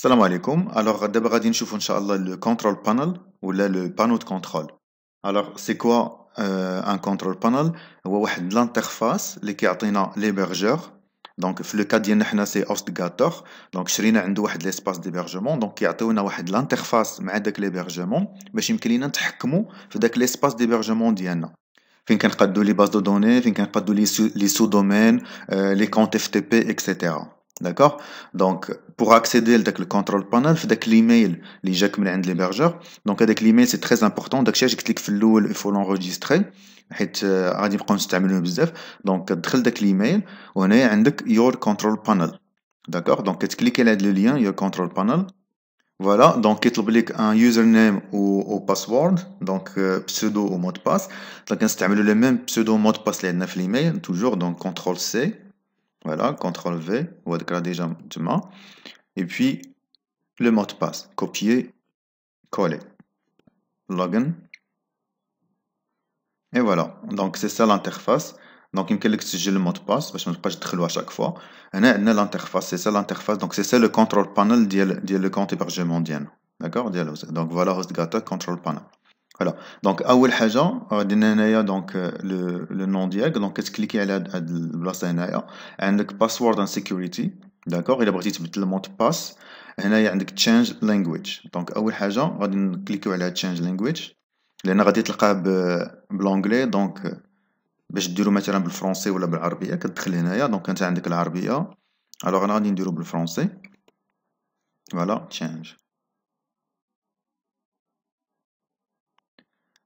السلام عليكم alors دابا غادي نشوفو ان شاء الله لو كونترول بانل ولا لو بانو دو كونترول alors سي كوا ان كونترول بانل هو واحد لانترفاس اللي كيعطينا ليبرجور دونك في لو كاد ديالنا حنا سي اوستغاتور دونك شرينا عنده واحد ليسباس ديبرجمون دونك كيعطيونا واحد لانترفاس مع داك ليبرجمون باش يمكن لينا نتحكمو في داك ليسباس ديبرجمون ديالنا فين كنقادو لي باز دو دوني فين كنقادو لي سو دومين لي كونت اف تي بي اكسيتيرا D'accord Donc, pour accéder à le control panel, faites l'email les جاك من de l'hébergeur. Donc, avec l'email, c'est très important. Donc si je قلت sur le il faut l'enregistrer. حيت euh, غادي نستعملوه بزاف. Donc, كتدخل داك l'email وهنايا عندك your control panel. D'accord Donc, tu cliques هذا le lien, your control panel. Voilà, donc il y un username ou, ou password, donc euh, pseudo ou mot de passe. Donc on le même pseudo mot de passe dans l'email, toujours, donc contrôle c voilà, CTRL V, ou déjà Et puis, le mot de passe. Copier, coller. Login. Et voilà. Donc, c'est ça l'interface. Donc, il me que le mot de passe, parce que je ne pas le à chaque fois. On a l'interface, c'est ça l'interface. Donc, c'est ça le contrôle panel, le compte mondial D'accord? Donc, voilà, Rosgata, control panel. فوالا دونك اول حاجه غادينا هنايا دونك لو نون ديالك دونك كتكليكي على هاد البلاصه هنايا عندك باسورد اند سيكوريتي داكوغ الا بغيتي تبدل المود باس هنايا عندك تشانج لانجويج دونك اول حاجه غادي نكليكيو على تشانج لانجويج لان غادي تلقاه بلونجلي دونك باش ديرو مثلا بالفرونسي ولا بالعربيه كتدخل هنايا دونك انت عندك العربيه الوغ انا غادي نديرو بالفرونسي فوالا تشانج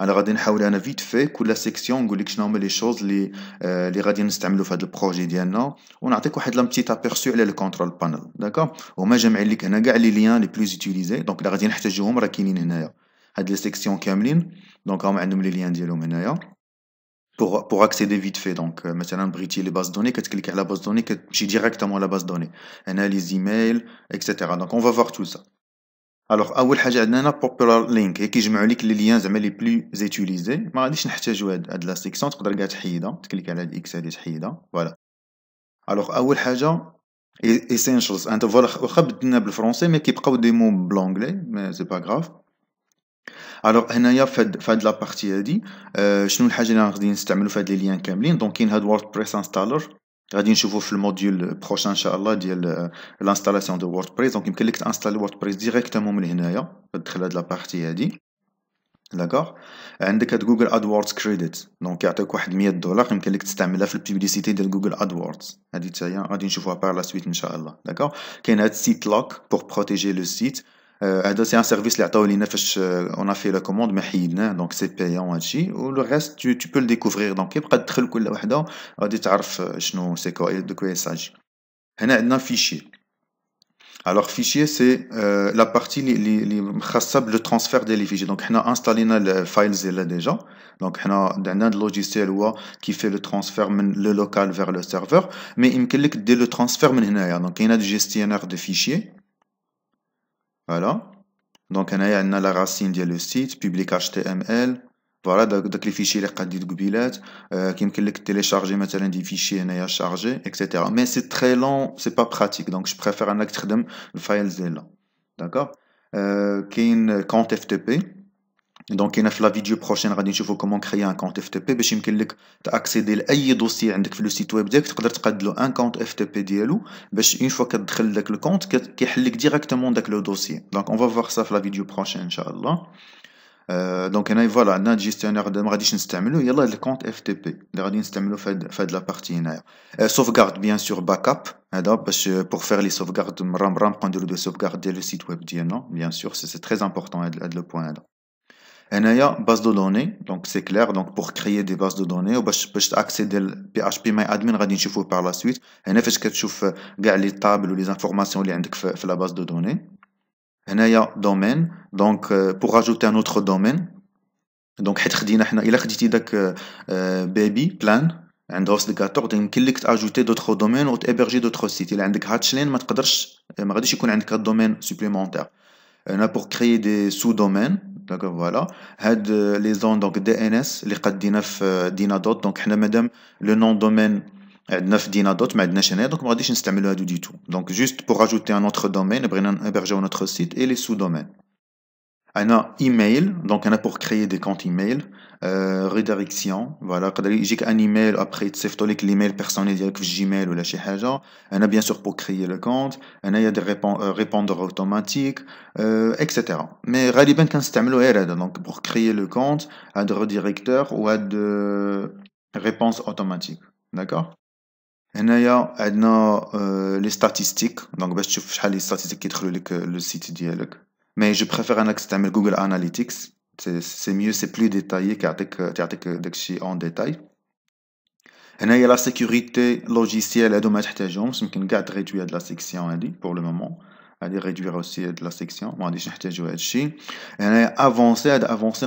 انا غادي نحاول انا فيت في كل سيكسيون نقول لك شنو هما لي شوز لي اللي غادي نستعملو في هذا البروجي ديالنا ونعطيك واحد لامتيت ابيرسو على الكونترول بانل داكور هما جامعين لك هنا كاع لي ليان لي بلوز يوتيليزي دونك الا غادي نحتاجوهم راه كاينين هنايا هاد لي سيكسيون كاملين دونك هما عندهم لي ليان ديالهم هنايا pour pour accéder vite fait donc euh, maintenant briti les bases de données cliquez à la base de données que directement à la base de données analyse email etc donc on va voir tout ça الوغ اول حاجه عندنا هنا بوبولار لينك هي كيجمعوا لك لي ليان زعما لي بلو زيتيليزي ما غاديش نحتاجو هاد هاد لا سيكسيون تقدر كاع تحيدها تكليك على هاد اكس هادي تحيدها فوالا الوغ اول حاجه اسينشالز انت فوالا واخا بدلنا بالفرونسي مي كيبقاو دي مو بلونجلي مي سي با غراف الوغ هنايا فهاد فهاد لا بارتي هادي آه، شنو الحاجه اللي غادي نستعملو فهاد لي ليان كاملين دونك كاين هاد ووردبريس انستالر غادي نشوفوا في الموديول بروشان ان شاء الله ديال الانستالاسيون دو ووردبريس دونك يمكن لك تانستالي ووردبريس ديريكتومون من هنايا تدخل هاد لابارتي هادي داكوغ عندك هاد جوجل ادوردز كريديت دونك يعطيك واحد 100 دولار يمكن لك تستعملها في البيبليسيتي ديال جوجل ادوردز هادي تاهي غادي نشوفوها بار لا سويت ان شاء الله داكوغ كاين هاد سيت لوك بور بروتيجي لو سيت à euh, dossier un service là tu as ouli neuf euh, on a fait la commande mais donc c'est payant aussi ou le reste tu peux le découvrir donc il peut être le coup là-haut donc à dit tu as reçu non c'est quoi de quoi il s'agit. fichier. Alors fichier c'est euh, la partie les les les le transfert des fichiers donc on a installé les files et les gens donc on a un logiciel ou qui fait le transfert le local vers le serveur mais il clique de le transfert Hélas donc il y a du gestionnaire de fichiers. Voilà. Donc, on a la racine du site, public HTML. Voilà, les fichiers les قديت قبيلات كيمكن لك télécharger maintenant des fichiers هنايا chargés, etc. Mais c'est très long, c'est pas pratique. Donc je préfère un files de là D'accord euh, un compte FTP donc y a la vidéo prochaine je vais vous montrer comment créer un compte FTP parce que vous accéder à tous les dossier عندك le site web deك تقدر تقاد له un compte FTP ديالو une fois que vous avez le compte kiyhlik directement داك le dossier donc on va voir ça dans la vidéo prochaine inshallah euh, donc voilà on a gestionnaire de on va pas utiliser le compte FTP اللي غادي نستعملوا la partie هنايا euh, sauvegarde bien sûr backup hein, pour faire les sauvegardes, on ram ram prendre le le site web bien sûr c'est très important à le point hein, il y a une base de données, donc c'est clair, pour créer des bases de données et pour accéder au phpMyAdmin, on va le voir par la suite. Ici, vous pouvez voir les tables et les informations que vous avez dans la base de données. Il y a un domaine, donc pour ajouter un autre domaine. Donc, si vous prenez un plan Baby, dans Office 14, vous pouvez ajouter d'autres domaines ou épargner d'autres sites. Il a Si vous avez Hatchlane, vous n'aurez pas besoin d'un domaine supplémentaire. Pour créer des sous-domaines, دونك فوالا هاد لي زون دونك دي ان اس اللي قدينا في دينا دوت دونك حنا مادام لو نون دومين عندنا في دينا دوت ما عندناش هنايا دونك ما غاديش نستعملو هادو ديتو دونك جوست بوغ اجوتي ان اوتر دومين بغينا نبرجاو نوتر سيت اي لي سو دومين un email, donc on a pour créer des comptes email, euh, redirection, voilà, j'ai un email, après, tu sais, l'email personnel direct Gmail ou la Chehaja, on a bien sûr pour créer le compte, on a, il y a des réponses euh, automatiques, euh, etc. Mais, Radiban, ben hein, donc, pour créer le compte, à redirecteur ou à de réponse automatique. D'accord? on a, les statistiques, donc, bah, tu fais les statistiques qui te le site dialogue mais je préfère un système Google Analytics c'est mieux c'est plus détaillé كيعطيك the en détail هنايا لا سيكوريتي the هادو ما section pour le moment. هاد لا سيكسيون هادي بور section. مومون غادي ريدوير اوسي لا سيكسيون ما غاديش نحتاجو هادشي هنايا افونسي افونسي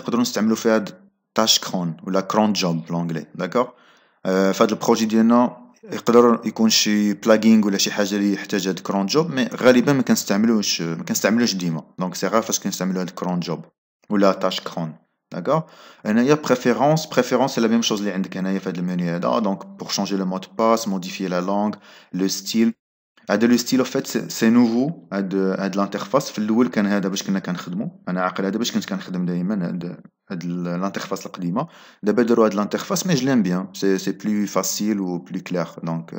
يقدر يكون شي بلاغينغ ولا شي حاجه اللي يحتاجها هاد كرون جوب مي غالبا ما كنستعملوش ما كنستعملوش ديما دونك سي غير فاش كنستعملو هاد كرون جوب ولا تاش كرون داكور هنايا بريفيرونس بريفيرونس هي لا ميم شوز اللي عندك هنايا في هاد المنيو هذا دونك بور شونجي لو مود باس موديفي لا لونغ لو ستيل هذا لو ستيل اوف فات سي نوفو هاد هاد لانترفاس في الاول كان هذا باش كنا كنخدمو انا عاقل هذا باش كنت كنخدم دائما هاد هاد الانترفاس القديمه دابا داروا هاد الانترفاس مي جلام بيان سي سي بلو فاسيل و بلو كلير دونك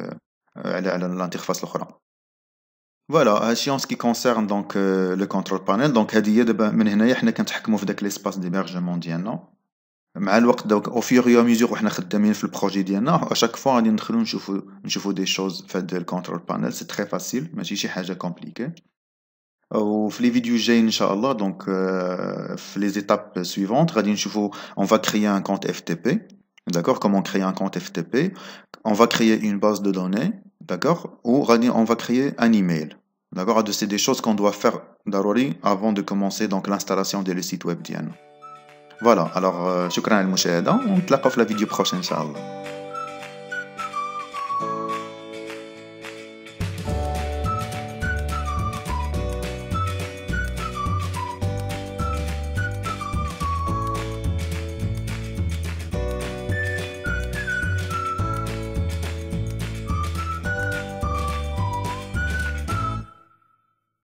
على على الانترفاس الاخرى فوالا هادشي اون سكي كونسيرن دونك لو كونترول بانيل دونك هادي هي دابا من هنايا حنا كنتحكموا في داك ليسباس ديبرجمون ديالنا مع الوقت دوك او فيغ يو ميزور وحنا خدامين في البروجي ديالنا اشاك فوا غادي ندخلو نشوفو نشوفو دي شوز في هاد الكونترول بانيل سي تري فاسيل ماشي شي حاجه كومبليكي les vidéos j'ai donc euh, les étapes suivantes on va créer un compte FTP d'accord comment créer un compte FTP on va créer une base de données d'accord ou on va créer un email d'accord c'est des choses qu'on doit faire avant de commencer donc l'installation de le site web voilà alors je euh, al on te la vidéo prochaine inchallah